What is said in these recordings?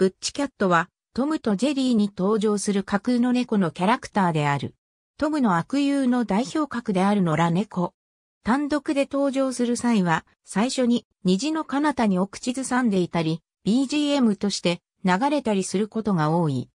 ブッチキャットは、トムとジェリーに登場する架空の猫のキャラクターである。トムの悪友の代表格である野良猫。単独で登場する際は、最初に虹の彼方にお口ずさんでいたり、BGM として流れたりすることが多い。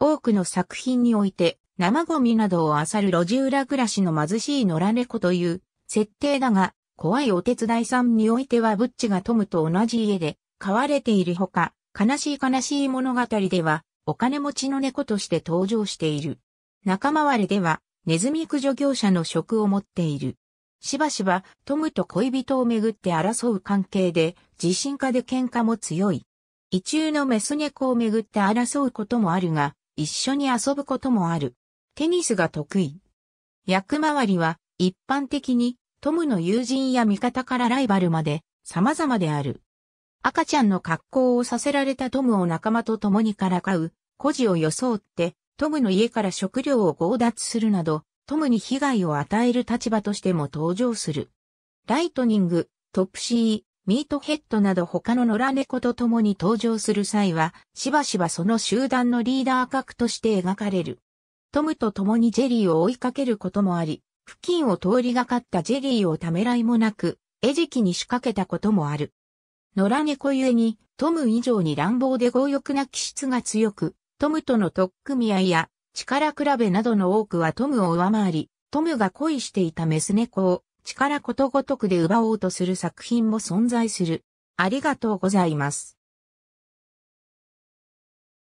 多くの作品において、生ゴミなどを漁る路地裏暮らしの貧しい野良猫という設定だが、怖いお手伝いさんにおいてはブッチがトムと同じ家で飼われているほか、悲しい悲しい物語では、お金持ちの猫として登場している。仲間割れでは、ネズミ駆除業者の職を持っている。しばしば、トムと恋人をめぐって争う関係で、自信家で喧嘩も強い。異中のメス猫をめぐって争うこともあるが、一緒に遊ぶこともある。テニスが得意。役回りは、一般的に、トムの友人や味方からライバルまで、様々である。赤ちゃんの格好をさせられたトムを仲間と共にからかう、孤児を装って、トムの家から食料を強奪するなど、トムに被害を与える立場としても登場する。ライトニング、トップシー、ミートヘッドなど他の野良猫と共に登場する際は、しばしばその集団のリーダー格として描かれる。トムと共にジェリーを追いかけることもあり、付近を通りがかったジェリーをためらいもなく、餌食に仕掛けたこともある。野良猫ゆえに、トム以上に乱暴で強欲な気質が強く、トムとの特組合や力比べなどの多くはトムを上回り、トムが恋していたメス猫を力ことごとくで奪おうとする作品も存在する。ありがとうございます。